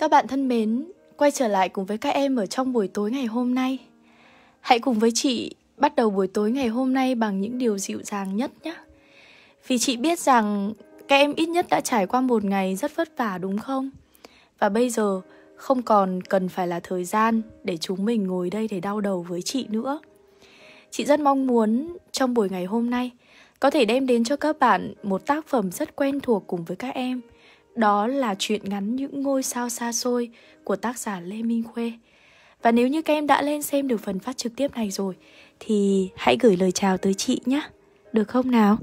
Các bạn thân mến, quay trở lại cùng với các em ở trong buổi tối ngày hôm nay. Hãy cùng với chị bắt đầu buổi tối ngày hôm nay bằng những điều dịu dàng nhất nhé. Vì chị biết rằng các em ít nhất đã trải qua một ngày rất vất vả đúng không? Và bây giờ không còn cần phải là thời gian để chúng mình ngồi đây để đau đầu với chị nữa. Chị rất mong muốn trong buổi ngày hôm nay có thể đem đến cho các bạn một tác phẩm rất quen thuộc cùng với các em – đó là chuyện ngắn những ngôi sao xa xôi của tác giả Lê Minh Khuê. Và nếu như các em đã lên xem được phần phát trực tiếp này rồi thì hãy gửi lời chào tới chị nhé. Được không nào?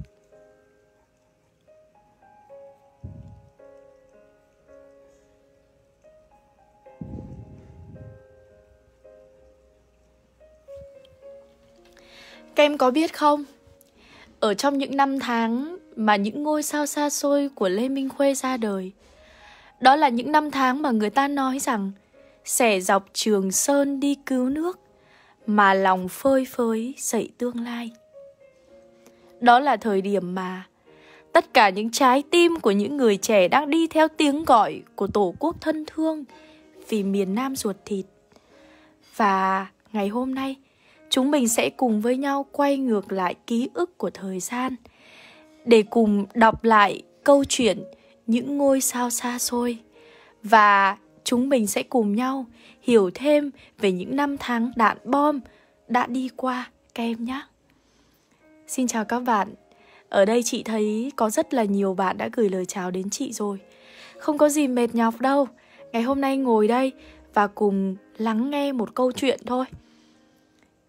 Các em có biết không? Ở trong những năm tháng mà những ngôi sao xa xôi của Lê Minh Khuê ra đời. Đó là những năm tháng mà người ta nói rằng xẻ dọc Trường Sơn đi cứu nước mà lòng phơi phới dậy tương lai. Đó là thời điểm mà tất cả những trái tim của những người trẻ đang đi theo tiếng gọi của Tổ quốc thân thương vì miền Nam ruột thịt. Và ngày hôm nay, chúng mình sẽ cùng với nhau quay ngược lại ký ức của thời gian – để cùng đọc lại câu chuyện những ngôi sao xa xôi và chúng mình sẽ cùng nhau hiểu thêm về những năm tháng đạn bom đã đi qua các em nhé. Xin chào các bạn. Ở đây chị thấy có rất là nhiều bạn đã gửi lời chào đến chị rồi. Không có gì mệt nhọc đâu. Ngày hôm nay ngồi đây và cùng lắng nghe một câu chuyện thôi.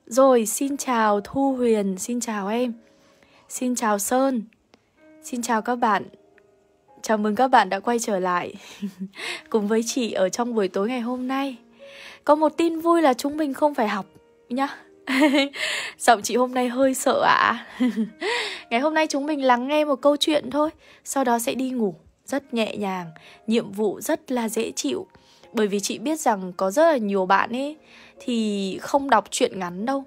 Rồi, xin chào Thu Huyền, xin chào em. Xin chào Sơn, Xin chào các bạn. Chào mừng các bạn đã quay trở lại cùng với chị ở trong buổi tối ngày hôm nay. Có một tin vui là chúng mình không phải học nhá. Giọng chị hôm nay hơi sợ ạ. À. ngày hôm nay chúng mình lắng nghe một câu chuyện thôi, sau đó sẽ đi ngủ rất nhẹ nhàng, nhiệm vụ rất là dễ chịu. Bởi vì chị biết rằng có rất là nhiều bạn ấy thì không đọc truyện ngắn đâu,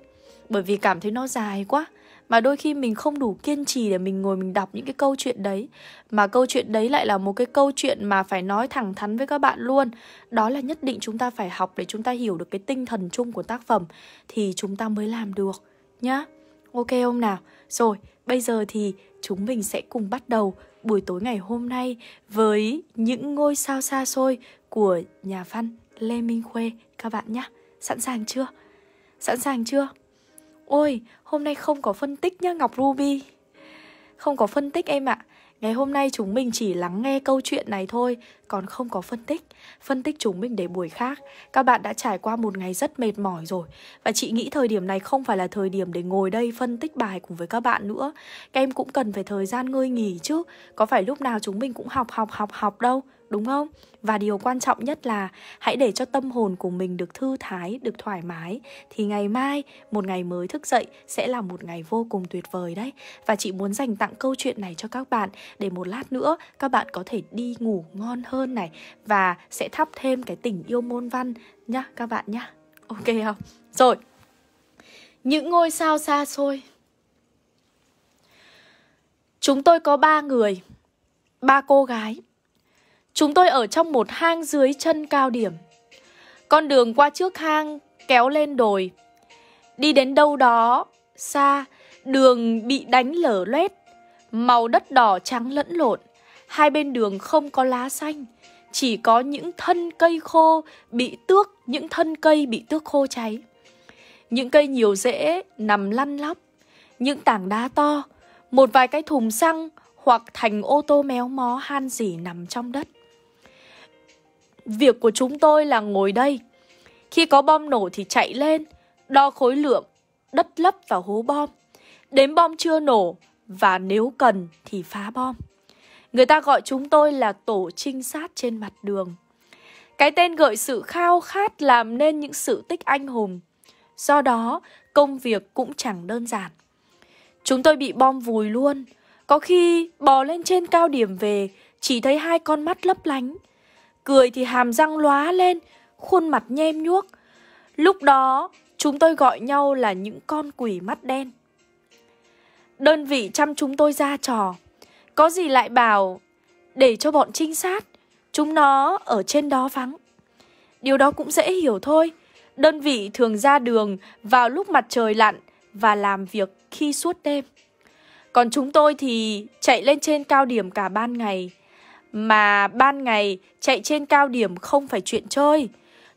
bởi vì cảm thấy nó dài quá mà đôi khi mình không đủ kiên trì để mình ngồi mình đọc những cái câu chuyện đấy mà câu chuyện đấy lại là một cái câu chuyện mà phải nói thẳng thắn với các bạn luôn đó là nhất định chúng ta phải học để chúng ta hiểu được cái tinh thần chung của tác phẩm thì chúng ta mới làm được nhá ok không nào rồi bây giờ thì chúng mình sẽ cùng bắt đầu buổi tối ngày hôm nay với những ngôi sao xa xôi của nhà văn Lê Minh Khuê các bạn nhá. Sẵn sàng chưa? Sẵn sàng chưa? Ôi, hôm nay không có phân tích nhá Ngọc Ruby Không có phân tích em ạ à. Ngày hôm nay chúng mình chỉ lắng nghe câu chuyện này thôi Còn không có phân tích Phân tích chúng mình để buổi khác Các bạn đã trải qua một ngày rất mệt mỏi rồi Và chị nghĩ thời điểm này không phải là thời điểm để ngồi đây phân tích bài cùng với các bạn nữa Các em cũng cần phải thời gian ngơi nghỉ chứ Có phải lúc nào chúng mình cũng học học học học đâu đúng không? Và điều quan trọng nhất là hãy để cho tâm hồn của mình được thư thái, được thoải mái thì ngày mai, một ngày mới thức dậy sẽ là một ngày vô cùng tuyệt vời đấy. Và chị muốn dành tặng câu chuyện này cho các bạn để một lát nữa các bạn có thể đi ngủ ngon hơn này và sẽ thắp thêm cái tình yêu môn văn nhá các bạn nhá. Ok không? Rồi. Những ngôi sao xa xôi. Chúng tôi có ba người, ba cô gái Chúng tôi ở trong một hang dưới chân cao điểm. Con đường qua trước hang kéo lên đồi. Đi đến đâu đó, xa, đường bị đánh lở loét. Màu đất đỏ trắng lẫn lộn. Hai bên đường không có lá xanh. Chỉ có những thân cây khô bị tước, những thân cây bị tước khô cháy. Những cây nhiều rễ nằm lăn lóc. Những tảng đá to, một vài cái thùng xăng hoặc thành ô tô méo mó han dỉ nằm trong đất. Việc của chúng tôi là ngồi đây. Khi có bom nổ thì chạy lên, đo khối lượng, đất lấp vào hố bom. đếm bom chưa nổ và nếu cần thì phá bom. Người ta gọi chúng tôi là tổ trinh sát trên mặt đường. Cái tên gợi sự khao khát làm nên những sự tích anh hùng. Do đó, công việc cũng chẳng đơn giản. Chúng tôi bị bom vùi luôn. Có khi bò lên trên cao điểm về, chỉ thấy hai con mắt lấp lánh – Cười thì hàm răng lóa lên, khuôn mặt nhem nhuốc. Lúc đó, chúng tôi gọi nhau là những con quỷ mắt đen. Đơn vị chăm chúng tôi ra trò. Có gì lại bảo, để cho bọn trinh sát, chúng nó ở trên đó vắng. Điều đó cũng dễ hiểu thôi. Đơn vị thường ra đường vào lúc mặt trời lặn và làm việc khi suốt đêm. Còn chúng tôi thì chạy lên trên cao điểm cả ban ngày, mà ban ngày chạy trên cao điểm không phải chuyện chơi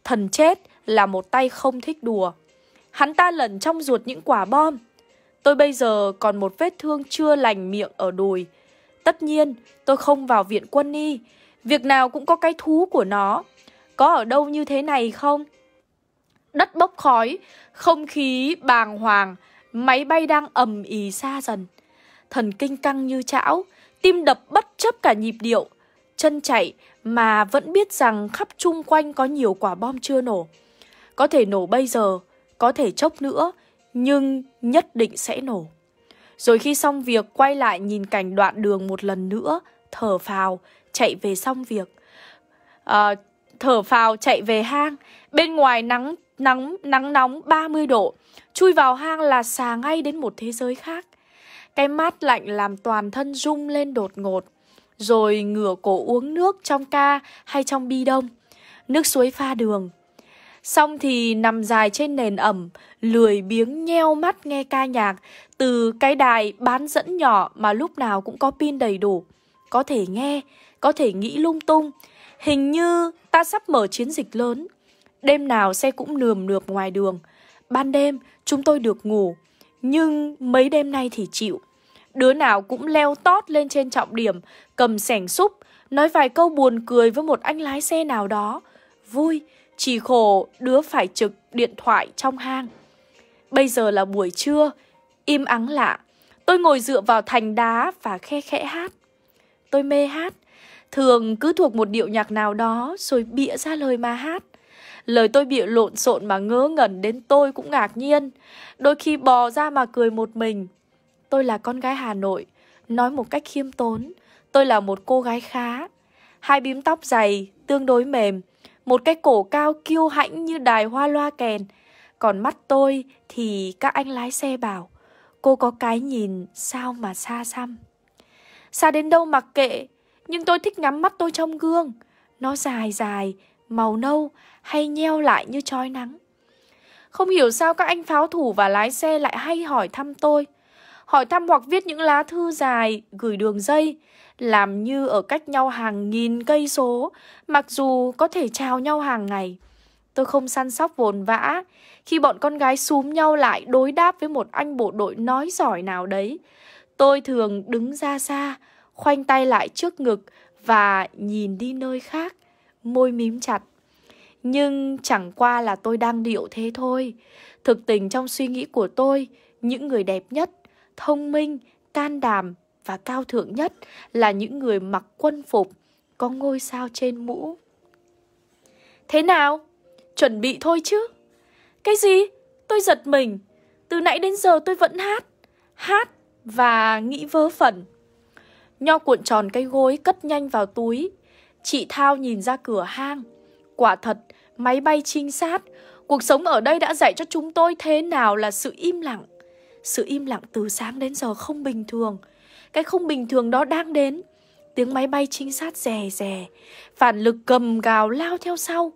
Thần chết là một tay không thích đùa Hắn ta lẩn trong ruột những quả bom Tôi bây giờ còn một vết thương chưa lành miệng ở đùi Tất nhiên tôi không vào viện quân y Việc nào cũng có cái thú của nó Có ở đâu như thế này không? Đất bốc khói, không khí bàng hoàng Máy bay đang ầm ì xa dần Thần kinh căng như chảo Tim đập bất chấp cả nhịp điệu chân chạy mà vẫn biết rằng khắp chung quanh có nhiều quả bom chưa nổ. Có thể nổ bây giờ, có thể chốc nữa, nhưng nhất định sẽ nổ. Rồi khi xong việc quay lại nhìn cảnh đoạn đường một lần nữa, thở phào, chạy về xong việc. À, thở phào chạy về hang, bên ngoài nắng nắng nắng nóng 30 độ, chui vào hang là xà ngay đến một thế giới khác. Cái mát lạnh làm toàn thân rung lên đột ngột rồi ngửa cổ uống nước trong ca hay trong bi đông, nước suối pha đường. Xong thì nằm dài trên nền ẩm, lười biếng nheo mắt nghe ca nhạc từ cái đài bán dẫn nhỏ mà lúc nào cũng có pin đầy đủ. Có thể nghe, có thể nghĩ lung tung. Hình như ta sắp mở chiến dịch lớn. Đêm nào xe cũng nườm nượp ngoài đường. Ban đêm chúng tôi được ngủ, nhưng mấy đêm nay thì chịu. Đứa nào cũng leo tót lên trên trọng điểm, cầm sẻng xúc, nói vài câu buồn cười với một anh lái xe nào đó. Vui, chỉ khổ đứa phải trực điện thoại trong hang. Bây giờ là buổi trưa, im ắng lạ. Tôi ngồi dựa vào thành đá và khe khẽ hát. Tôi mê hát, thường cứ thuộc một điệu nhạc nào đó rồi bịa ra lời mà hát. Lời tôi bịa lộn xộn mà ngớ ngẩn đến tôi cũng ngạc nhiên, đôi khi bò ra mà cười một mình tôi là con gái Hà Nội, nói một cách khiêm tốn, tôi là một cô gái khá. Hai bím tóc dày, tương đối mềm, một cái cổ cao kiêu hãnh như đài hoa loa kèn. Còn mắt tôi thì các anh lái xe bảo, cô có cái nhìn sao mà xa xăm. Xa đến đâu mặc kệ, nhưng tôi thích ngắm mắt tôi trong gương. Nó dài dài, màu nâu hay nheo lại như trói nắng. Không hiểu sao các anh pháo thủ và lái xe lại hay hỏi thăm tôi hỏi thăm hoặc viết những lá thư dài, gửi đường dây, làm như ở cách nhau hàng nghìn cây số, mặc dù có thể chào nhau hàng ngày. Tôi không săn sóc vồn vã khi bọn con gái xúm nhau lại đối đáp với một anh bộ đội nói giỏi nào đấy. Tôi thường đứng ra xa, khoanh tay lại trước ngực và nhìn đi nơi khác, môi mím chặt. Nhưng chẳng qua là tôi đang điệu thế thôi. Thực tình trong suy nghĩ của tôi, những người đẹp nhất thông minh, can đảm và cao thượng nhất là những người mặc quân phục, có ngôi sao trên mũ. Thế nào? Chuẩn bị thôi chứ. Cái gì? Tôi giật mình. Từ nãy đến giờ tôi vẫn hát. Hát và nghĩ vớ vẩn. Nho cuộn tròn cái gối cất nhanh vào túi. Chị Thao nhìn ra cửa hang. Quả thật, máy bay trinh sát. Cuộc sống ở đây đã dạy cho chúng tôi thế nào là sự im lặng sự im lặng từ sáng đến giờ không bình thường Cái không bình thường đó đang đến Tiếng máy bay trinh sát rè rè Phản lực cầm gào lao theo sau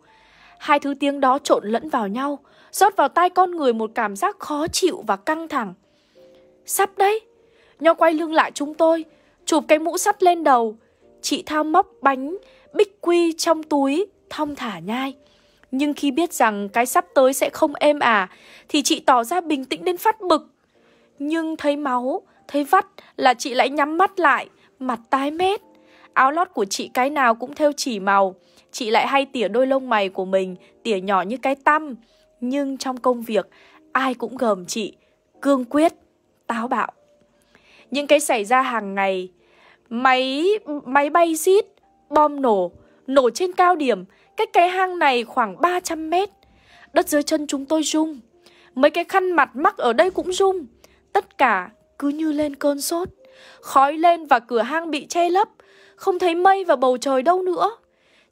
Hai thứ tiếng đó trộn lẫn vào nhau rót vào tai con người một cảm giác khó chịu và căng thẳng Sắp đấy Nho quay lưng lại chúng tôi Chụp cái mũ sắt lên đầu Chị thao móc bánh Bích quy trong túi Thong thả nhai Nhưng khi biết rằng cái sắp tới sẽ không êm à, Thì chị tỏ ra bình tĩnh đến phát bực nhưng thấy máu, thấy vắt là chị lại nhắm mắt lại, mặt tái mét. Áo lót của chị cái nào cũng theo chỉ màu. Chị lại hay tỉa đôi lông mày của mình, tỉa nhỏ như cái tăm. Nhưng trong công việc, ai cũng gờm chị, cương quyết, táo bạo. Những cái xảy ra hàng ngày, máy máy bay xít bom nổ, nổ trên cao điểm, cách cái hang này khoảng 300 mét. Đất dưới chân chúng tôi rung, mấy cái khăn mặt mắc ở đây cũng rung. Tất cả cứ như lên cơn sốt Khói lên và cửa hang bị che lấp Không thấy mây và bầu trời đâu nữa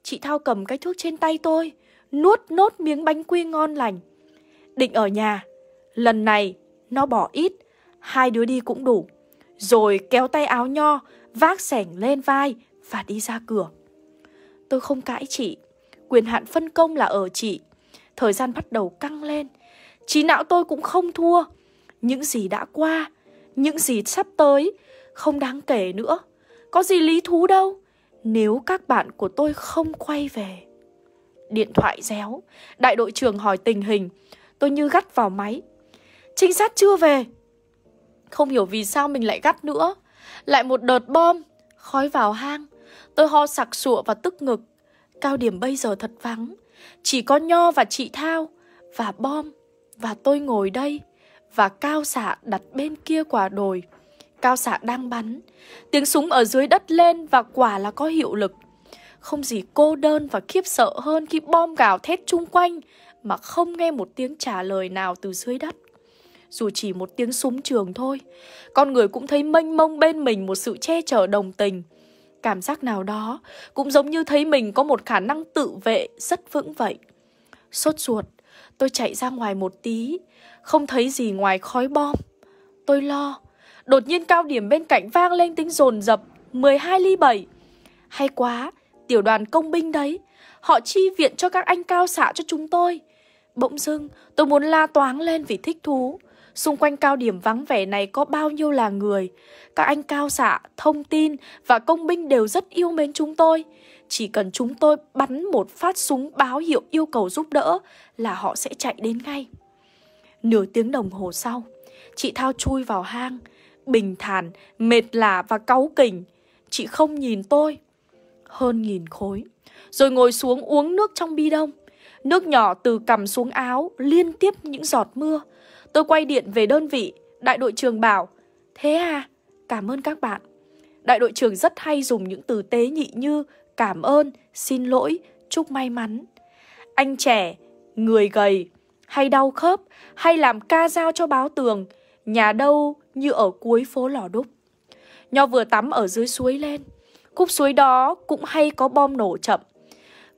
Chị Thao cầm cái thuốc trên tay tôi Nuốt nốt miếng bánh quy ngon lành Định ở nhà Lần này nó bỏ ít Hai đứa đi cũng đủ Rồi kéo tay áo nho Vác sẻng lên vai Và đi ra cửa Tôi không cãi chị Quyền hạn phân công là ở chị Thời gian bắt đầu căng lên Trí não tôi cũng không thua những gì đã qua, những gì sắp tới không đáng kể nữa. Có gì lý thú đâu nếu các bạn của tôi không quay về. Điện thoại réo, đại đội trưởng hỏi tình hình, tôi như gắt vào máy. Trinh sát chưa về. Không hiểu vì sao mình lại gắt nữa. Lại một đợt bom, khói vào hang, tôi ho sặc sụa và tức ngực. Cao điểm bây giờ thật vắng, chỉ có Nho và chị Thao và bom và tôi ngồi đây và cao xạ đặt bên kia quả đồi. Cao xạ đang bắn, tiếng súng ở dưới đất lên và quả là có hiệu lực. Không gì cô đơn và khiếp sợ hơn khi bom gào thét chung quanh mà không nghe một tiếng trả lời nào từ dưới đất. Dù chỉ một tiếng súng trường thôi, con người cũng thấy mênh mông bên mình một sự che chở đồng tình. Cảm giác nào đó cũng giống như thấy mình có một khả năng tự vệ rất vững vậy. Sốt ruột, tôi chạy ra ngoài một tí, không thấy gì ngoài khói bom Tôi lo Đột nhiên cao điểm bên cạnh vang lên tiếng rồn rập 12 ly 7 Hay quá, tiểu đoàn công binh đấy Họ chi viện cho các anh cao xạ cho chúng tôi Bỗng dưng tôi muốn la toáng lên vì thích thú Xung quanh cao điểm vắng vẻ này có bao nhiêu là người Các anh cao xạ, thông tin và công binh đều rất yêu mến chúng tôi Chỉ cần chúng tôi bắn một phát súng báo hiệu yêu cầu giúp đỡ là họ sẽ chạy đến ngay Nửa tiếng đồng hồ sau, chị Thao chui vào hang, bình thản, mệt lạ và cáu kỉnh. Chị không nhìn tôi. Hơn nghìn khối. Rồi ngồi xuống uống nước trong bi đông. Nước nhỏ từ cầm xuống áo, liên tiếp những giọt mưa. Tôi quay điện về đơn vị, đại đội trường bảo. Thế à, cảm ơn các bạn. Đại đội trưởng rất hay dùng những từ tế nhị như cảm ơn, xin lỗi, chúc may mắn. Anh trẻ, người gầy, hay đau khớp, hay làm ca dao cho báo tường, nhà đâu như ở cuối phố lò đúc. Nho vừa tắm ở dưới suối lên, khúc suối đó cũng hay có bom nổ chậm.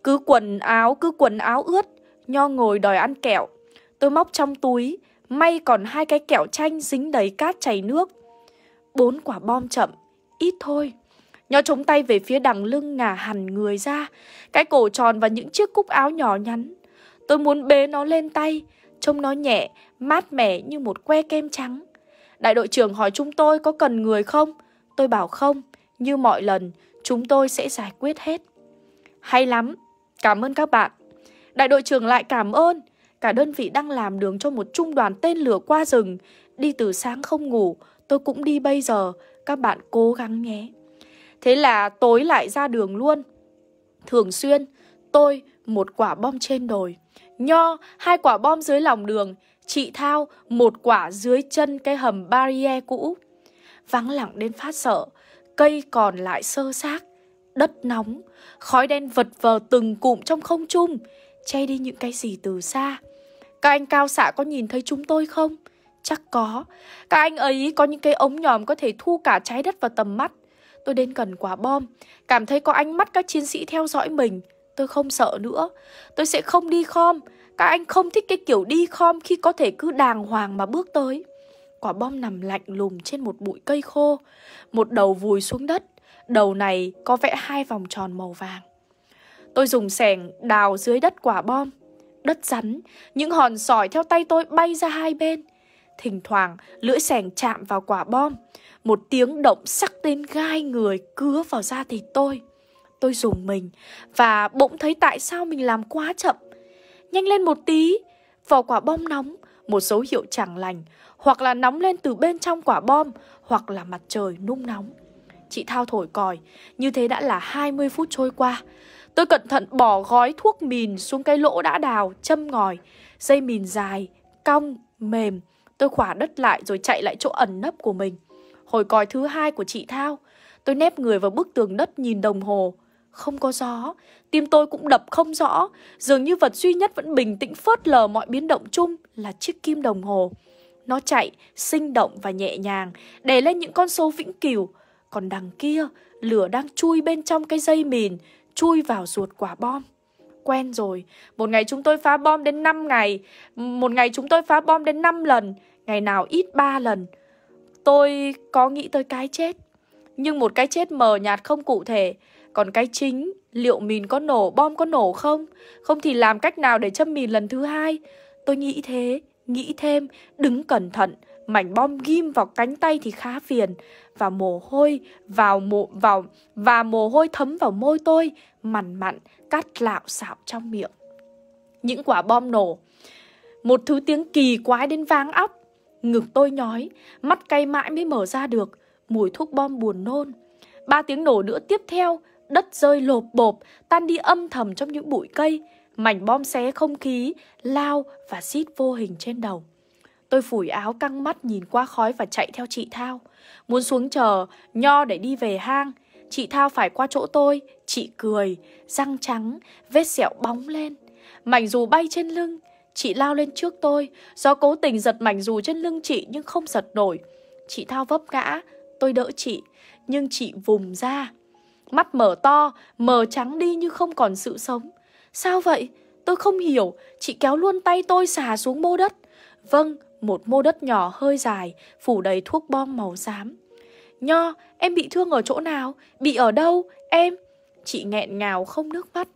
Cứ quần áo, cứ quần áo ướt, Nho ngồi đòi ăn kẹo. Tôi móc trong túi, may còn hai cái kẹo chanh dính đầy cát chảy nước. Bốn quả bom chậm, ít thôi. Nho chống tay về phía đằng lưng ngả hẳn người ra, cái cổ tròn và những chiếc cúc áo nhỏ nhắn Tôi muốn bế nó lên tay, trông nó nhẹ, mát mẻ như một que kem trắng. Đại đội trưởng hỏi chúng tôi có cần người không? Tôi bảo không, như mọi lần, chúng tôi sẽ giải quyết hết. Hay lắm, cảm ơn các bạn. Đại đội trưởng lại cảm ơn, cả đơn vị đang làm đường cho một trung đoàn tên lửa qua rừng. Đi từ sáng không ngủ, tôi cũng đi bây giờ, các bạn cố gắng nhé. Thế là tối lại ra đường luôn. Thường xuyên, tôi một quả bom trên đồi, nho hai quả bom dưới lòng đường, chị Thao một quả dưới chân cái hầm barrier cũ. Vắng lặng đến phát sợ, cây còn lại sơ xác, đất nóng, khói đen vật vờ từng cụm trong không trung, che đi những cái gì từ xa. Các anh cao xạ có nhìn thấy chúng tôi không? Chắc có. Các anh ấy có những cái ống nhòm có thể thu cả trái đất vào tầm mắt. Tôi đến gần quả bom, cảm thấy có ánh mắt các chiến sĩ theo dõi mình tôi không sợ nữa. Tôi sẽ không đi khom. Các anh không thích cái kiểu đi khom khi có thể cứ đàng hoàng mà bước tới. Quả bom nằm lạnh lùng trên một bụi cây khô. Một đầu vùi xuống đất. Đầu này có vẽ hai vòng tròn màu vàng. Tôi dùng sẻng đào dưới đất quả bom. Đất rắn, những hòn sỏi theo tay tôi bay ra hai bên. Thỉnh thoảng, lưỡi sẻng chạm vào quả bom. Một tiếng động sắc tên gai người cứa vào da thịt tôi. Tôi dùng mình và bỗng thấy tại sao mình làm quá chậm. Nhanh lên một tí, vỏ quả bom nóng, một dấu hiệu chẳng lành, hoặc là nóng lên từ bên trong quả bom, hoặc là mặt trời nung nóng. Chị thao thổi còi, như thế đã là 20 phút trôi qua. Tôi cẩn thận bỏ gói thuốc mìn xuống cái lỗ đã đào, châm ngòi. Dây mìn dài, cong, mềm. Tôi khỏa đất lại rồi chạy lại chỗ ẩn nấp của mình. Hồi còi thứ hai của chị Thao, tôi nép người vào bức tường đất nhìn đồng hồ không có gió, tim tôi cũng đập không rõ, dường như vật duy nhất vẫn bình tĩnh phớt lờ mọi biến động chung là chiếc kim đồng hồ. Nó chạy, sinh động và nhẹ nhàng, đè lên những con số vĩnh cửu. Còn đằng kia, lửa đang chui bên trong cái dây mìn, chui vào ruột quả bom. Quen rồi, một ngày chúng tôi phá bom đến 5 ngày, một ngày chúng tôi phá bom đến 5 lần, ngày nào ít 3 lần. Tôi có nghĩ tới cái chết, nhưng một cái chết mờ nhạt không cụ thể, còn cái chính, liệu mìn có nổ, bom có nổ không? Không thì làm cách nào để châm mìn lần thứ hai? Tôi nghĩ thế, nghĩ thêm, đứng cẩn thận, mảnh bom ghim vào cánh tay thì khá phiền và mồ hôi vào mộ vào và mồ hôi thấm vào môi tôi mằn mặn cắt lạo xạo trong miệng những quả bom nổ một thứ tiếng kỳ quái đến váng óc ngực tôi nhói mắt cay mãi mới mở ra được mùi thuốc bom buồn nôn ba tiếng nổ nữa tiếp theo đất rơi lộp bộp, tan đi âm thầm trong những bụi cây, mảnh bom xé không khí, lao và xít vô hình trên đầu. Tôi phủi áo căng mắt nhìn qua khói và chạy theo chị Thao. Muốn xuống chờ, nho để đi về hang. Chị Thao phải qua chỗ tôi, chị cười, răng trắng, vết sẹo bóng lên. Mảnh dù bay trên lưng, chị lao lên trước tôi. Do cố tình giật mảnh dù trên lưng chị nhưng không giật nổi. Chị Thao vấp ngã, tôi đỡ chị, nhưng chị vùng ra. Mắt mở to, mờ trắng đi như không còn sự sống. Sao vậy? Tôi không hiểu, chị kéo luôn tay tôi xà xuống mô đất. Vâng, một mô đất nhỏ hơi dài, phủ đầy thuốc bom màu xám. Nho, em bị thương ở chỗ nào? Bị ở đâu? Em? Chị nghẹn ngào không nước mắt.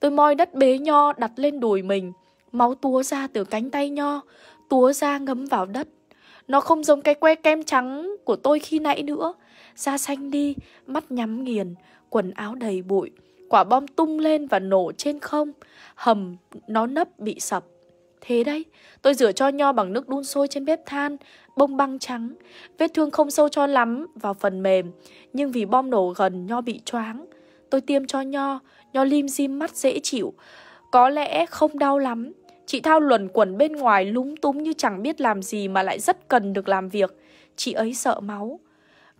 Tôi moi đất bế Nho đặt lên đùi mình. Máu túa ra từ cánh tay Nho, túa ra ngấm vào đất. Nó không giống cái que kem trắng của tôi khi nãy nữa. Da xanh đi, mắt nhắm nghiền, quần áo đầy bụi, quả bom tung lên và nổ trên không, hầm nó nấp bị sập. Thế đấy, tôi rửa cho nho bằng nước đun sôi trên bếp than, bông băng trắng, vết thương không sâu cho lắm vào phần mềm, nhưng vì bom nổ gần nho bị choáng. Tôi tiêm cho nho, nho lim dim mắt dễ chịu, có lẽ không đau lắm. Chị Thao luẩn quẩn bên ngoài lúng túng như chẳng biết làm gì mà lại rất cần được làm việc. Chị ấy sợ máu.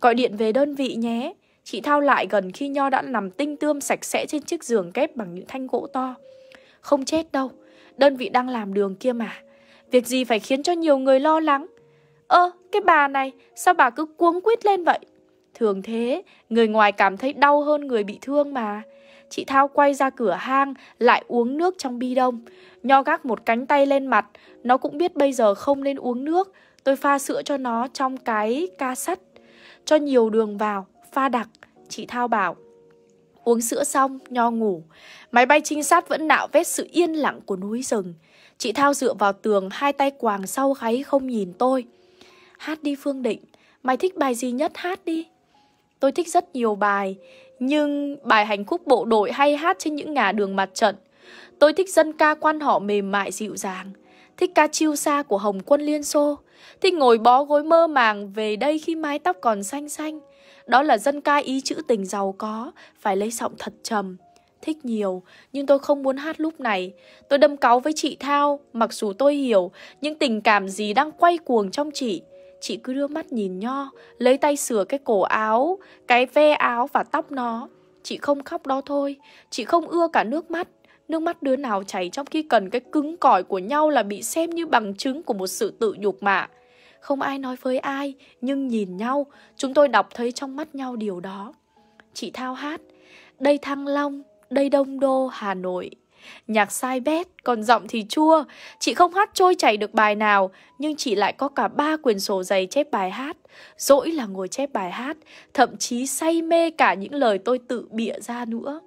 Gọi điện về đơn vị nhé, Chị thao lại gần khi Nho đã nằm tinh tươm sạch sẽ trên chiếc giường kép bằng những thanh gỗ to. Không chết đâu, đơn vị đang làm đường kia mà. Việc gì phải khiến cho nhiều người lo lắng. Ơ, ờ, cái bà này, sao bà cứ cuống quýt lên vậy? Thường thế, người ngoài cảm thấy đau hơn người bị thương mà. Chị Thao quay ra cửa hang, lại uống nước trong bi đông. Nho gác một cánh tay lên mặt, nó cũng biết bây giờ không nên uống nước. Tôi pha sữa cho nó trong cái ca sắt, cho nhiều đường vào, pha đặc, chị Thao bảo. Uống sữa xong, nho ngủ. Máy bay trinh sát vẫn nạo vét sự yên lặng của núi rừng. Chị Thao dựa vào tường, hai tay quàng sau gáy không nhìn tôi. Hát đi Phương Định, mày thích bài gì nhất hát đi. Tôi thích rất nhiều bài, nhưng bài hành khúc bộ đội hay hát trên những ngả đường mặt trận. Tôi thích dân ca quan họ mềm mại dịu dàng, thích ca chiêu xa của Hồng quân Liên Xô, thích ngồi bó gối mơ màng về đây khi mái tóc còn xanh xanh, đó là dân ca ý chữ tình giàu có, phải lấy giọng thật trầm. Thích nhiều, nhưng tôi không muốn hát lúc này. Tôi đâm cáu với chị Thao, mặc dù tôi hiểu những tình cảm gì đang quay cuồng trong chị. Chị cứ đưa mắt nhìn nho, lấy tay sửa cái cổ áo, cái ve áo và tóc nó. Chị không khóc đó thôi, chị không ưa cả nước mắt. Nước mắt đứa nào chảy trong khi cần cái cứng cỏi của nhau là bị xem như bằng chứng của một sự tự nhục mạ không ai nói với ai nhưng nhìn nhau chúng tôi đọc thấy trong mắt nhau điều đó chị thao hát đây thăng long đây đông đô hà nội nhạc sai bét còn giọng thì chua chị không hát trôi chảy được bài nào nhưng chị lại có cả ba quyển sổ dày chép bài hát dỗi là ngồi chép bài hát thậm chí say mê cả những lời tôi tự bịa ra nữa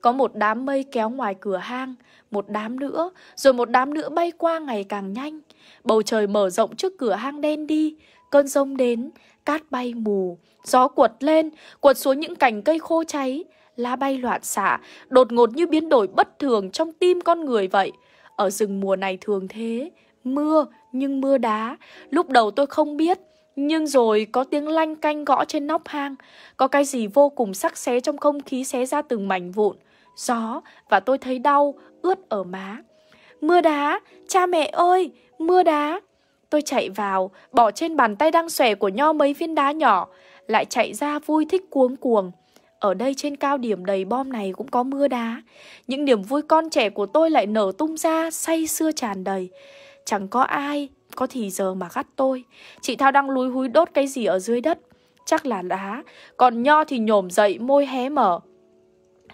có một đám mây kéo ngoài cửa hang một đám nữa rồi một đám nữa bay qua ngày càng nhanh Bầu trời mở rộng trước cửa hang đen đi, cơn rông đến, cát bay mù, gió cuột lên, cuột xuống những cành cây khô cháy, lá bay loạn xạ, đột ngột như biến đổi bất thường trong tim con người vậy. Ở rừng mùa này thường thế, mưa nhưng mưa đá, lúc đầu tôi không biết, nhưng rồi có tiếng lanh canh gõ trên nóc hang, có cái gì vô cùng sắc xé trong không khí xé ra từng mảnh vụn, gió và tôi thấy đau, ướt ở má mưa đá, cha mẹ ơi, mưa đá. Tôi chạy vào, bỏ trên bàn tay đang xòe của Nho mấy viên đá nhỏ, lại chạy ra vui thích cuống cuồng. Ở đây trên cao điểm đầy bom này cũng có mưa đá. Những niềm vui con trẻ của tôi lại nở tung ra, say sưa tràn đầy. Chẳng có ai có thì giờ mà gắt tôi. Chị Thao đang lúi húi đốt cái gì ở dưới đất. Chắc là đá, còn Nho thì nhổm dậy môi hé mở.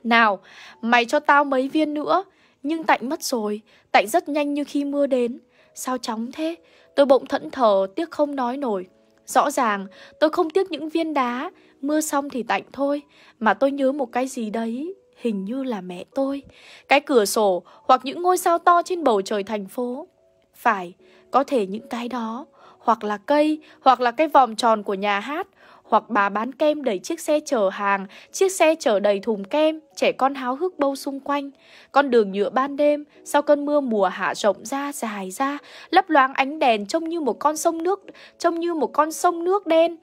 Nào, mày cho tao mấy viên nữa nhưng Tạnh mất rồi, Tạnh rất nhanh như khi mưa đến. Sao chóng thế? Tôi bỗng thẫn thờ, tiếc không nói nổi. Rõ ràng, tôi không tiếc những viên đá, mưa xong thì tạnh thôi, mà tôi nhớ một cái gì đấy, hình như là mẹ tôi. Cái cửa sổ hoặc những ngôi sao to trên bầu trời thành phố. Phải, có thể những cái đó, hoặc là cây, hoặc là cái vòng tròn của nhà hát, hoặc bà bán kem đẩy chiếc xe chở hàng, chiếc xe chở đầy thùng kem, trẻ con háo hức bâu xung quanh. Con đường nhựa ban đêm, sau cơn mưa mùa hạ rộng ra, dài ra, lấp loáng ánh đèn trông như một con sông nước, trông như một con sông nước đen.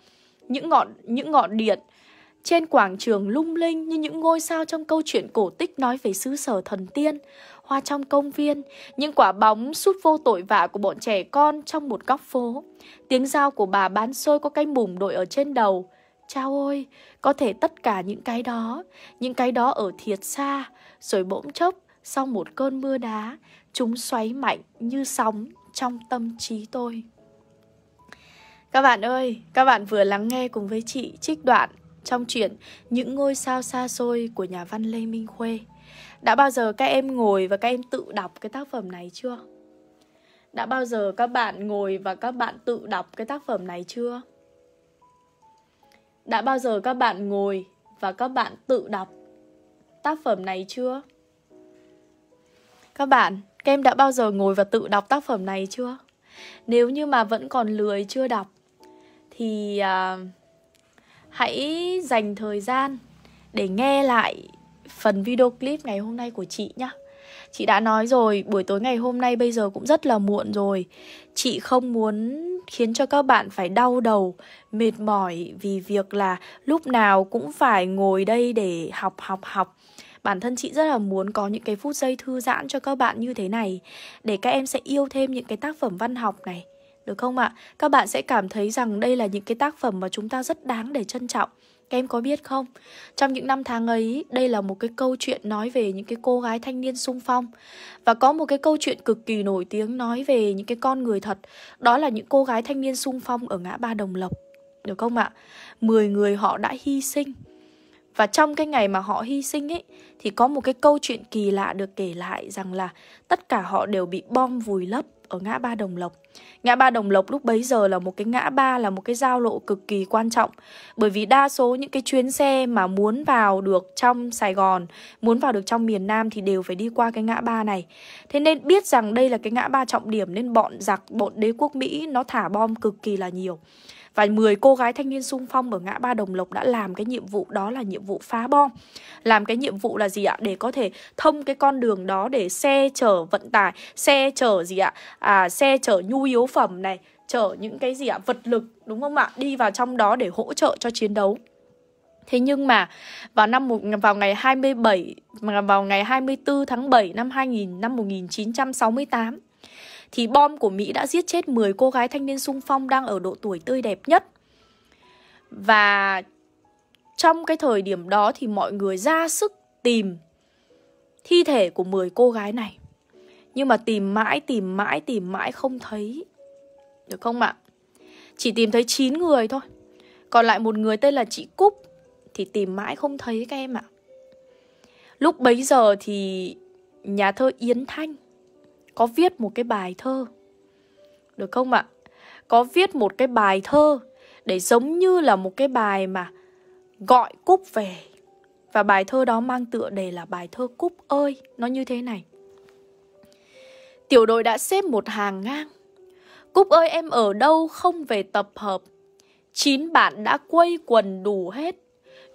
Những ngọn những ngọn điện trên quảng trường lung linh như những ngôi sao trong câu chuyện cổ tích nói về xứ sở thần tiên hoa trong công viên, những quả bóng sút vô tội vạ của bọn trẻ con trong một góc phố, tiếng dao của bà bán xôi có cái mùng đội ở trên đầu. Chao ôi, có thể tất cả những cái đó, những cái đó ở thiệt xa, rồi bỗng chốc sau một cơn mưa đá, chúng xoáy mạnh như sóng trong tâm trí tôi. Các bạn ơi, các bạn vừa lắng nghe cùng với chị trích đoạn trong truyện Những ngôi sao xa xôi của nhà văn Lê Minh Khuê đã bao giờ các em ngồi và các em tự đọc cái tác phẩm này chưa đã bao giờ các bạn ngồi và các bạn tự đọc cái tác phẩm này chưa đã bao giờ các bạn ngồi và các bạn tự đọc tác phẩm này chưa các bạn các em đã bao giờ ngồi và tự đọc tác phẩm này chưa nếu như mà vẫn còn lười chưa đọc thì à, hãy dành thời gian để nghe lại phần video clip ngày hôm nay của chị nhá Chị đã nói rồi, buổi tối ngày hôm nay bây giờ cũng rất là muộn rồi Chị không muốn khiến cho các bạn phải đau đầu, mệt mỏi vì việc là lúc nào cũng phải ngồi đây để học học học bản thân chị rất là muốn có những cái phút giây thư giãn cho các bạn như thế này để các em sẽ yêu thêm những cái tác phẩm văn học này được không ạ các bạn sẽ cảm thấy rằng đây là những cái tác phẩm mà chúng ta rất đáng để trân trọng các em có biết không? Trong những năm tháng ấy, đây là một cái câu chuyện nói về những cái cô gái thanh niên sung phong. Và có một cái câu chuyện cực kỳ nổi tiếng nói về những cái con người thật. Đó là những cô gái thanh niên sung phong ở ngã ba Đồng Lộc. Được không ạ? mười người họ đã hy sinh. Và trong cái ngày mà họ hy sinh ấy thì có một cái câu chuyện kỳ lạ được kể lại rằng là tất cả họ đều bị bom vùi lấp ở ngã ba Đồng Lộc. Ngã ba Đồng Lộc lúc bấy giờ là một cái ngã ba là một cái giao lộ cực kỳ quan trọng bởi vì đa số những cái chuyến xe mà muốn vào được trong Sài Gòn, muốn vào được trong miền Nam thì đều phải đi qua cái ngã ba này. Thế nên biết rằng đây là cái ngã ba trọng điểm nên bọn giặc, bọn đế quốc Mỹ nó thả bom cực kỳ là nhiều và 10 cô gái thanh niên sung phong ở ngã ba Đồng Lộc đã làm cái nhiệm vụ đó là nhiệm vụ phá bom. Làm cái nhiệm vụ là gì ạ? Để có thể thông cái con đường đó để xe chở vận tải, xe chở gì ạ? À xe chở nhu yếu phẩm này, chở những cái gì ạ? Vật lực đúng không ạ? Đi vào trong đó để hỗ trợ cho chiến đấu. Thế nhưng mà vào năm một, vào ngày 27 vào ngày 24 tháng 7 năm 2000 năm 1968 thì bom của Mỹ đã giết chết 10 cô gái thanh niên sung phong đang ở độ tuổi tươi đẹp nhất. Và trong cái thời điểm đó thì mọi người ra sức tìm thi thể của 10 cô gái này. Nhưng mà tìm mãi, tìm mãi, tìm mãi không thấy. Được không ạ? Chỉ tìm thấy 9 người thôi. Còn lại một người tên là chị Cúc thì tìm mãi không thấy các em ạ. Lúc bấy giờ thì nhà thơ Yến Thanh có viết một cái bài thơ được không ạ có viết một cái bài thơ để giống như là một cái bài mà gọi cúc về và bài thơ đó mang tựa đề là bài thơ cúc ơi nó như thế này tiểu đội đã xếp một hàng ngang cúc ơi em ở đâu không về tập hợp chín bạn đã quây quần đủ hết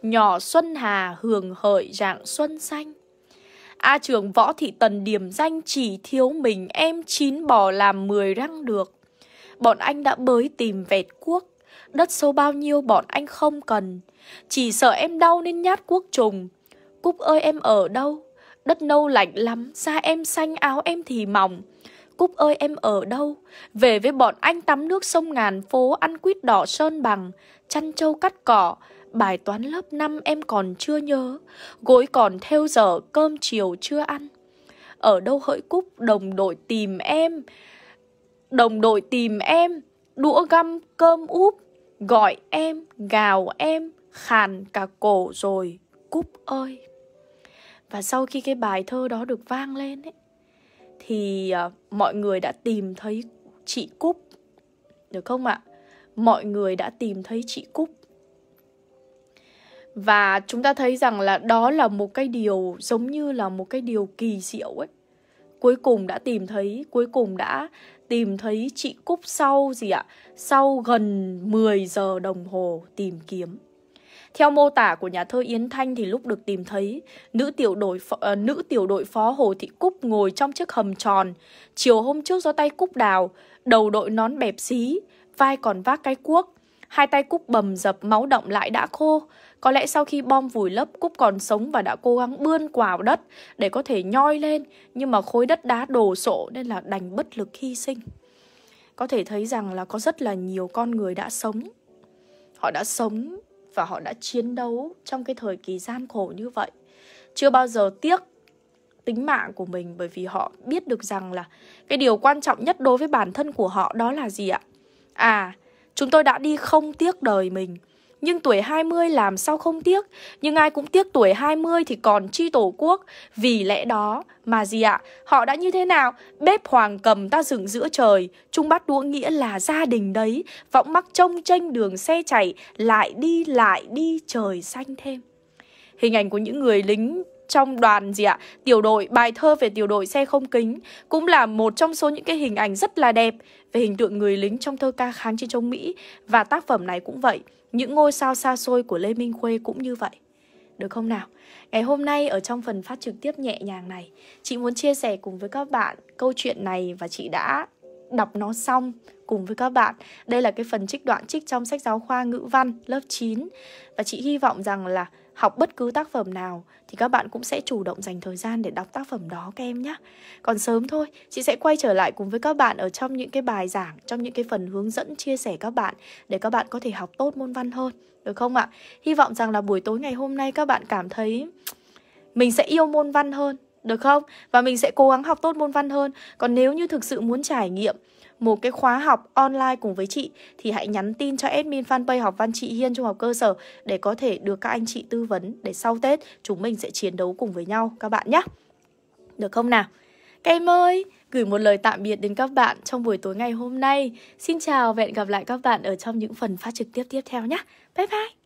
nhỏ xuân hà hưởng hợi rạng xuân xanh A trường võ thị tần điểm danh chỉ thiếu mình em chín bò làm mười răng được. Bọn anh đã bới tìm vẹt cuốc, đất số bao nhiêu bọn anh không cần. Chỉ sợ em đau nên nhát cuốc trùng. Cúc ơi em ở đâu? Đất nâu lạnh lắm, da em xanh áo em thì mỏng. Cúc ơi em ở đâu? Về với bọn anh tắm nước sông ngàn phố ăn quýt đỏ sơn bằng, chăn trâu cắt cỏ, bài toán lớp 5 em còn chưa nhớ, gối còn theo giờ cơm chiều chưa ăn. Ở đâu hỡi cúc đồng đội tìm em, đồng đội tìm em, đũa găm cơm úp, gọi em, gào em, khàn cả cổ rồi, cúc ơi. Và sau khi cái bài thơ đó được vang lên ấy, thì à, mọi người đã tìm thấy chị Cúc, được không ạ? Mọi người đã tìm thấy chị Cúc và chúng ta thấy rằng là đó là một cái điều giống như là một cái điều kỳ diệu ấy cuối cùng đã tìm thấy cuối cùng đã tìm thấy chị Cúc sau gì ạ? Sau gần 10 giờ đồng hồ tìm kiếm. Theo mô tả của nhà thơ Yến Thanh thì lúc được tìm thấy, nữ tiểu đội phó, uh, nữ tiểu đội phó Hồ Thị Cúc ngồi trong chiếc hầm tròn, chiều hôm trước do tay Cúc đào, đầu đội nón bẹp xí, vai còn vác cái cuốc, hai tay Cúc bầm dập máu động lại đã khô, có lẽ sau khi bom vùi lấp, Cúc còn sống và đã cố gắng bươn quào đất để có thể nhoi lên, nhưng mà khối đất đá đổ sộ nên là đành bất lực hy sinh. Có thể thấy rằng là có rất là nhiều con người đã sống. Họ đã sống và họ đã chiến đấu trong cái thời kỳ gian khổ như vậy. Chưa bao giờ tiếc tính mạng của mình bởi vì họ biết được rằng là cái điều quan trọng nhất đối với bản thân của họ đó là gì ạ? À, chúng tôi đã đi không tiếc đời mình nhưng tuổi 20 làm sao không tiếc Nhưng ai cũng tiếc tuổi 20 thì còn chi tổ quốc Vì lẽ đó mà gì ạ à, Họ đã như thế nào Bếp hoàng cầm ta dựng giữa trời Trung bắt đũa nghĩa là gia đình đấy Võng mắc trông tranh đường xe chảy Lại đi lại đi trời xanh thêm Hình ảnh của những người lính trong đoàn gì ạ tiểu đội bài thơ về tiểu đội xe không kính cũng là một trong số những cái hình ảnh rất là đẹp về hình tượng người lính trong thơ ca kháng chiến chống mỹ và tác phẩm này cũng vậy những ngôi sao xa xôi của Lê Minh Khuê cũng như vậy. Được không nào? Ngày hôm nay ở trong phần phát trực tiếp nhẹ nhàng này, chị muốn chia sẻ cùng với các bạn câu chuyện này và chị đã đọc nó xong cùng với các bạn. Đây là cái phần trích đoạn trích trong sách giáo khoa ngữ văn lớp 9 và chị hy vọng rằng là học bất cứ tác phẩm nào thì các bạn cũng sẽ chủ động dành thời gian để đọc tác phẩm đó các em nhé. Còn sớm thôi, chị sẽ quay trở lại cùng với các bạn ở trong những cái bài giảng, trong những cái phần hướng dẫn chia sẻ các bạn để các bạn có thể học tốt môn văn hơn, được không ạ? Hy vọng rằng là buổi tối ngày hôm nay các bạn cảm thấy mình sẽ yêu môn văn hơn, được không? Và mình sẽ cố gắng học tốt môn văn hơn. Còn nếu như thực sự muốn trải nghiệm một cái khóa học online cùng với chị thì hãy nhắn tin cho admin fanpage học văn chị Hiên trung học cơ sở để có thể được các anh chị tư vấn để sau Tết chúng mình sẽ chiến đấu cùng với nhau các bạn nhé. Được không nào? Các em ơi, gửi một lời tạm biệt đến các bạn trong buổi tối ngày hôm nay. Xin chào và hẹn gặp lại các bạn ở trong những phần phát trực tiếp tiếp theo nhé. Bye bye!